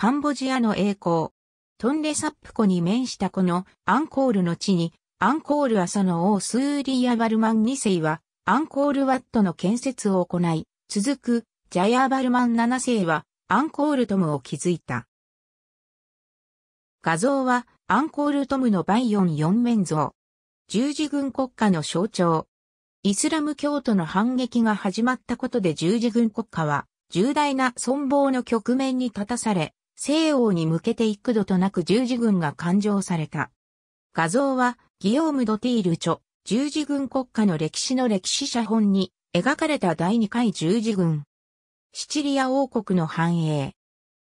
カンボジアの栄光。トンレサップ湖に面したこのアンコールの地に、アンコール朝の王スーリアバルマン2世は、アンコールワットの建設を行い、続くジャヤーバルマン7世は、アンコールトムを築いた。画像は、アンコールトムのバイオン4面像。十字軍国家の象徴。イスラム教徒の反撃が始まったことで十字軍国家は重大な存亡の局面に立たされ、西欧に向けて幾度となく十字軍が勘定された。画像は、ギヨーム・ドティール著、十字軍国家の歴史の歴史写本に描かれた第二回十字軍。シチリア王国の繁栄。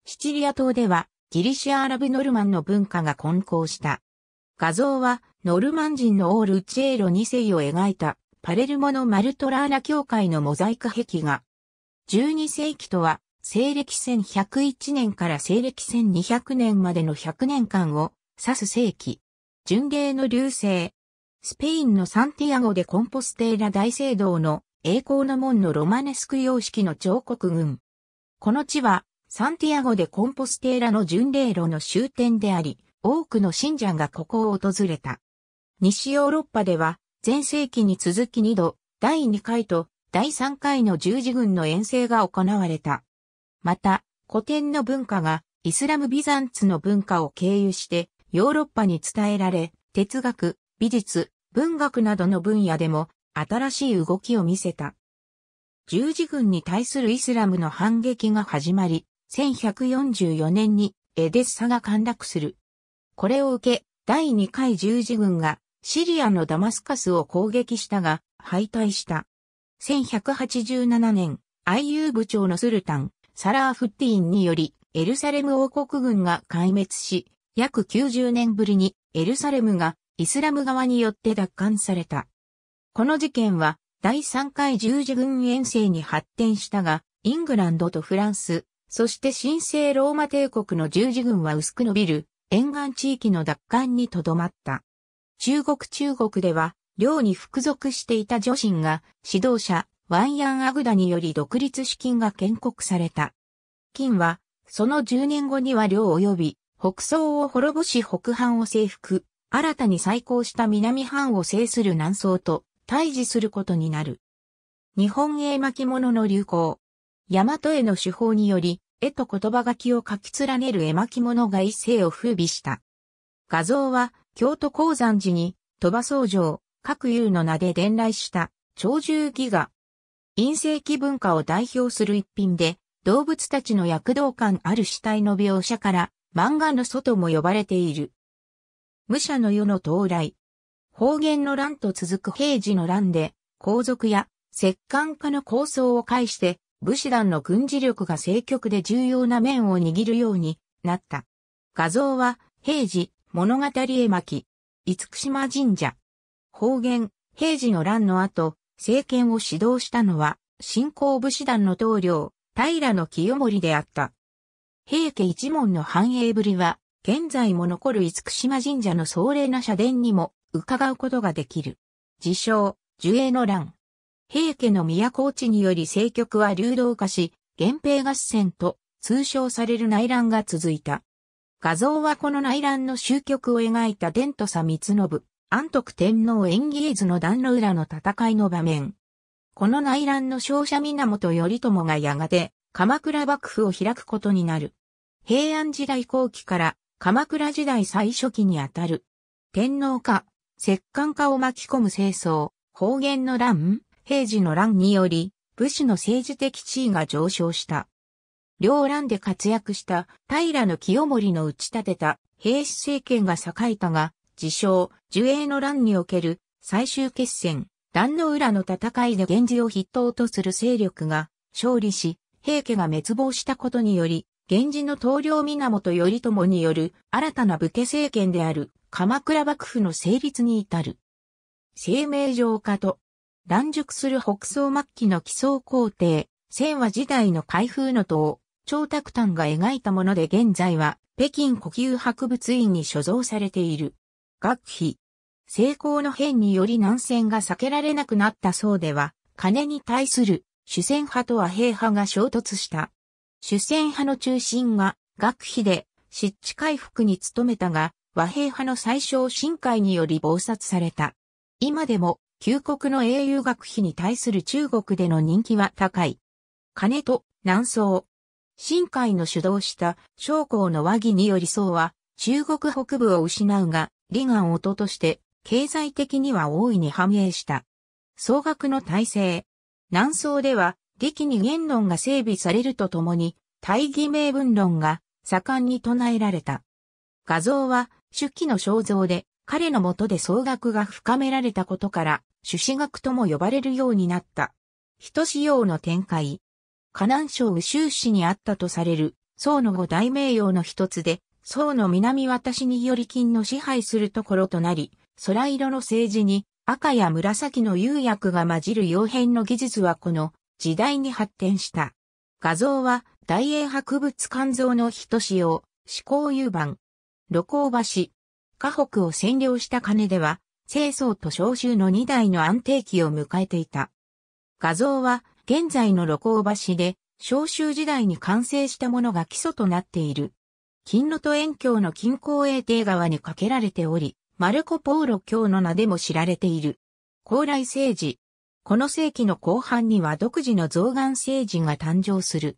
シチリア島では、ギリシア・アラブ・ノルマンの文化が混交した。画像は、ノルマン人のオール・チェーロ2世を描いた、パレルモのマルトラーナ教会のモザイク壁画。12世紀とは、西暦1101年から西暦1200年までの100年間を指す世紀。巡礼の流星。スペインのサンティアゴでコンポステーラ大聖堂の栄光の門のロマネスク様式の彫刻群。この地はサンティアゴでコンポステーラの巡礼路の終点であり、多くの信者がここを訪れた。西ヨーロッパでは、前世紀に続き2度、第2回と第3回の十字軍の遠征が行われた。また、古典の文化がイスラムビザンツの文化を経由してヨーロッパに伝えられ、哲学、美術、文学などの分野でも新しい動きを見せた。十字軍に対するイスラムの反撃が始まり、1144年にエデッサが陥落する。これを受け、第2回十字軍がシリアのダマスカスを攻撃したが、敗退した。1187年、IU 部長のスルタン、サラーフッティーンにより、エルサレム王国軍が壊滅し、約90年ぶりにエルサレムがイスラム側によって奪還された。この事件は第3回十字軍遠征に発展したが、イングランドとフランス、そして神聖ローマ帝国の十字軍は薄く伸びる沿岸地域の奪還にとどまった。中国中国では、寮に服属していた女神が指導者ワンヤン・アグダにより独立資金が建国された。金は、その10年後には領及び、北宋を滅ぼし北藩を征服、新たに再興した南藩を制する南宋と対峙することになる。日本絵巻物の流行。大和絵の手法により、絵と言葉書きを書き連ねる絵巻物が一世を風靡した。画像は、京都鉱山寺に、鳥羽僧城、各有の名で伝来した、鳥獣戯画。陰性気文化を代表する一品で、動物たちの躍動感ある死体の描写から漫画の外も呼ばれている。武者の世の到来。方言の乱と続く平時の乱で、皇族や摂関家の構想を介して、武士団の軍事力が政局で重要な面を握るようになった。画像は、平時、物語絵巻、厳島神社。方言、平時の乱の後、政権を指導したのは、新興武士団の同僚。平の清盛であった。平家一門の繁栄ぶりは、現在も残る厳島神社の壮麗な社殿にも伺うことができる。自称、樹栄の乱。平家の都落ちにより政局は流動化し、源平合戦と通称される内乱が続いた。画像はこの内乱の終局を描いた伝と佐光信、安徳天皇演技絵図の壇の裏の戦いの場面。この内乱の勝者源頼朝がやがて鎌倉幕府を開くことになる。平安時代後期から鎌倉時代最初期にあたる。天皇化、摂関化を巻き込む清掃、方言の乱、平時の乱により、武士の政治的地位が上昇した。両乱で活躍した平清盛の打ち立てた平氏政権が栄えたが、自称、樹栄の乱における最終決戦、壇の浦の戦いで源氏を筆頭とする勢力が勝利し、平家が滅亡したことにより、源氏の統領源頼朝による新たな武家政権である鎌倉幕府の成立に至る。生命上化と、断熟する北宋末期の基想皇帝、清和時代の開封の塔、張卓丹が描いたもので現在は北京呼吸博物院に所蔵されている。学費、成功の変により難戦が避けられなくなったそうでは、金に対する主戦派と和平派が衝突した。主戦派の中心が学費で湿地回復に努めたが、和平派の最小深海により暴殺された。今でも、旧国の英雄学費に対する中国での人気は高い。金と南宋。深海の主導した将校の和議により宋は中国北部を失うが、李岸音として経済的には大いに繁栄した。総額の体制。南宋では、力に言論が整備されるとともに、大義名分論が盛んに唱えられた。画像は、出記の肖像で、彼の下で総額が深められたことから、朱子学とも呼ばれるようになった。人仕様の展開。河南省宇州市にあったとされる、宋の後大名誉の一つで、宋の南渡しにより金の支配するところとなり、空色の政治に赤や紫の釉薬が混じる洋変の技術はこの時代に発展した。画像は大英博物館像の人使用、思考油番、露光橋、河北を占領した金では、清掃と召集の2台の安定期を迎えていた。画像は現在の露光橋で、召集時代に完成したものが基礎となっている。金路と遠京の近郊衛帝川に架けられており、マルコ・ポーロ教の名でも知られている。高麗政治。この世紀の後半には独自の象眼政治が誕生する。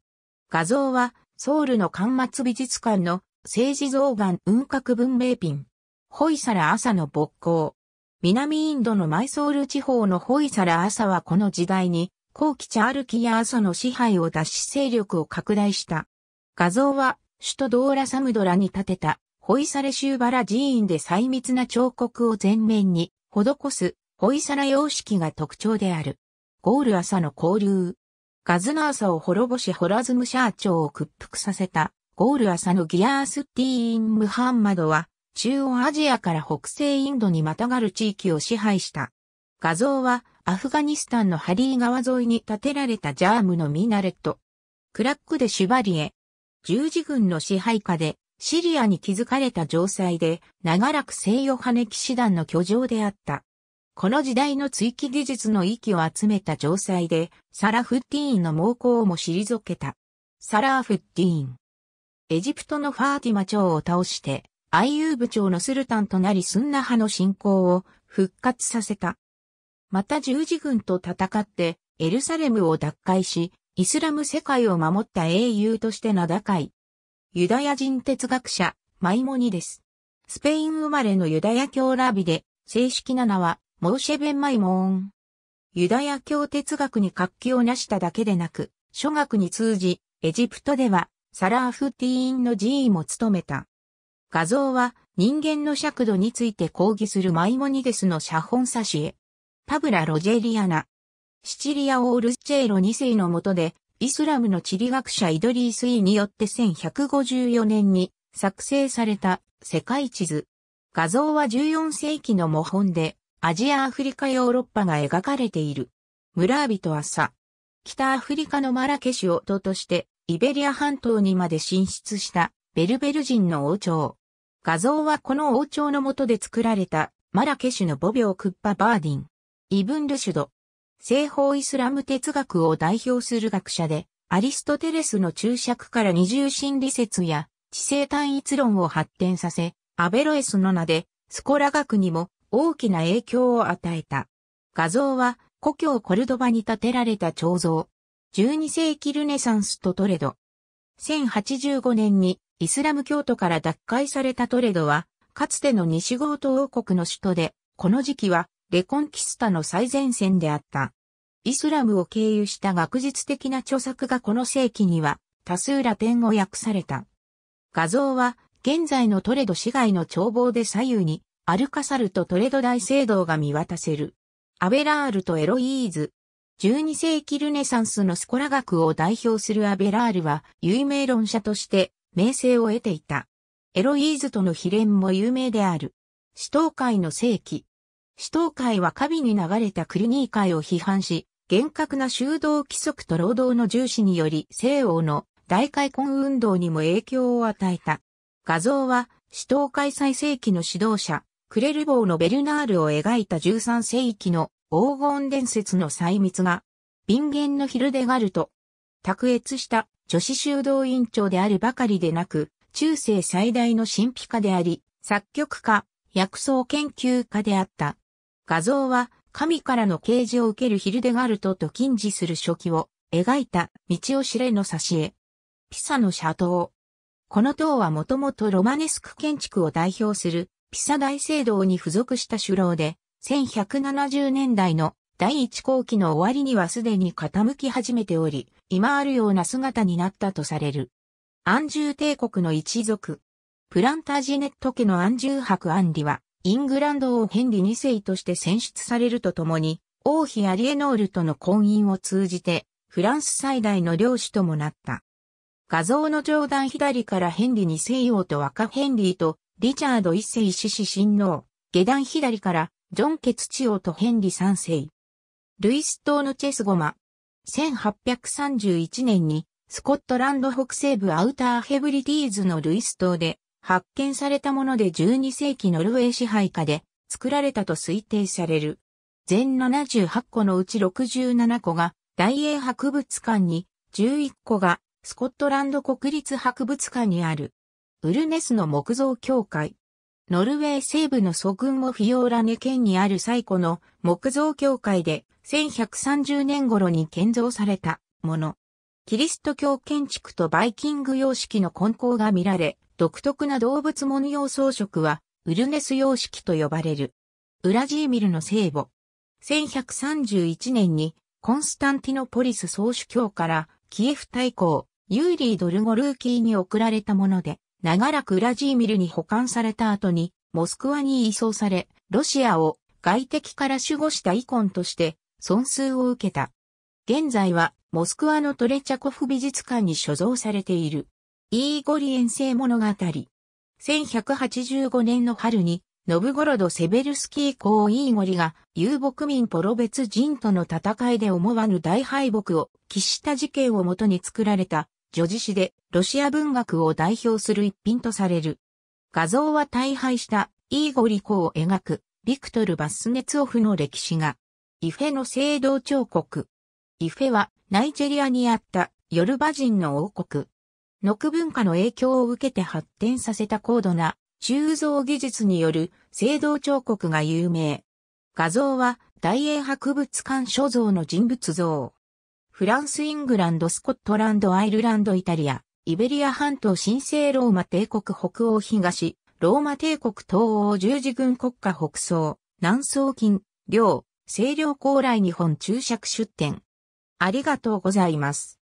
画像は、ソウルの巻末美術館の政治象眼雲郭文明品。ホイサラ朝の勃興。南インドのマイソール地方のホイサラ朝はこの時代に、後期チャールキや朝の支配を脱し勢力を拡大した。画像は、首都ドーラサムドラに建てたホイサレシューバラ寺院で細密な彫刻を全面に施すホイサラ様式が特徴である。ゴール朝の交流。ガズナーサを滅ぼしホラズムシャー朝を屈服させたゴール朝のギアースティーン・ムハンマドは中央アジアから北西インドにまたがる地域を支配した。画像はアフガニスタンのハリー川沿いに建てられたジャームのミナレット。クラックでシュバリエ。十字軍の支配下でシリアに築かれた城塞で、長らく西洋派ネ騎士団の居城であった。この時代の追記技術の域を集めた城塞で、サラフッティーンの猛攻をも退けた。サラーフッティーン。エジプトのファーティマ朝を倒して、アイユーブ朝のスルタンとなりスンナ派の信仰を復活させた。また十字軍と戦って、エルサレムを奪回し、イスラム世界を守った英雄として名高い、ユダヤ人哲学者、マイモニです。スペイン生まれのユダヤ教ラビで、正式な名は、モーシェベン・マイモーン。ユダヤ教哲学に活気を成しただけでなく、諸学に通じ、エジプトでは、サラーフティーンの寺院も務めた。画像は、人間の尺度について講義するマイモニデスの写本差し絵。パブラ・ロジェリアナ。シチリア・オールチェーロ2世の下で、イスラムの地理学者イドリース・イによって1154年に作成された世界地図。画像は14世紀の模本で、アジア・アフリカ・ヨーロッパが描かれている。村人はさ、北アフリカのマラケシュ音として、イベリア半島にまで進出したベルベル人の王朝。画像はこの王朝の下で作られたマラケシュの母オ・クッパバーディン。イブンルシュド、西方イスラム哲学を代表する学者で、アリストテレスの注釈から二重心理説や知性単一論を発展させ、アベロエスの名でスコラ学にも大きな影響を与えた。画像は故郷コルドバに建てられた彫像。12世紀ルネサンスとトレド。1085年にイスラム教徒から脱会されたトレドは、かつての西ゴート王国の首都で、この時期はレコンキスタの最前線であった。イスラムを経由した学術的な著作がこの世紀には多数ラテン語訳された。画像は現在のトレド市街の眺望で左右にアルカサルとトレド大聖堂が見渡せる。アベラールとエロイーズ。12世紀ルネサンスのスコラ学を代表するアベラールは有名論者として名声を得ていた。エロイーズとの比連も有名である。死闘会の世紀、死闘会は過敏に流れたクリニー会を批判し、厳格な修道規則と労働の重視により西欧の大開墾運動にも影響を与えた。画像は、死闘会最盛期の指導者、クレルボーのベルナールを描いた13世紀の黄金伝説の細密が、瓶源のヒルデガルト、卓越した女子修道院長であるばかりでなく、中世最大の神秘家であり、作曲家、薬草研究家であった。画像は神からの啓示を受けるヒルデガルトと近似する書記を描いた道を知れの挿絵。ピサの斜塔。この塔はもともとロマネスク建築を代表するピサ大聖堂に付属した主楼で、1170年代の第一後期の終わりにはすでに傾き始めており、今あるような姿になったとされる。安住帝国の一族。プランタジネット家の安住博安里は、イングランド王ヘンリー2世として選出されるとともに、王妃アリエノールとの婚姻を通じて、フランス最大の領主ともなった。画像の上段左からヘンリー2世王と若ヘンリーとリチャード1世獅子親王。下段左からジョン・ケツチ王とヘンリー3世。ルイス島のチェスゴマ。1831年にスコットランド北西部アウターヘブリディーズのルイス島で発見されたもので12世紀ノルウェー支配下で作られたと推定される。全78個のうち67個が大英博物館に、11個がスコットランド国立博物館にある。ウルネスの木造協会。ノルウェー西部の祖軍をフィオーラネ県にある最古の木造協会で1130年頃に建造されたもの。キリスト教建築とバイキング様式の根高が見られ、独特な動物文様装飾は、ウルネス様式と呼ばれる。ウラジーミルの聖母。1131年に、コンスタンティノポリス総主教から、キエフ大公、ユーリー・ドルゴルーキーに送られたもので、長らくウラジーミルに保管された後に、モスクワに移送され、ロシアを外敵から守護したイコンとして、損数を受けた。現在は、モスクワのトレチャコフ美術館に所蔵されている。イーゴリ遠征物語。1185年の春に、ノブゴロド・セベルスキー公イーゴリが、遊牧民ポロベツ人との戦いで思わぬ大敗北を、喫した事件をもとに作られた、女子詩で、ロシア文学を代表する一品とされる。画像は大敗した、イーゴリ公を描く、ビクトル・バスネツオフの歴史が、イフェの聖堂彫刻。イフェは、ナイジェリアにあった、ヨルバ人の王国、ノク文化の影響を受けて発展させた高度な鋳造技術による青銅彫刻が有名。画像は大英博物館所蔵の人物像。フランス、イングランド、スコットランド、アイルランド、イタリア、イベリア半島、神聖ローマ帝国北欧東、ローマ帝国東欧十字軍国家北総、南宋金、領、清涼高麗日本注釈出展。ありがとうございます。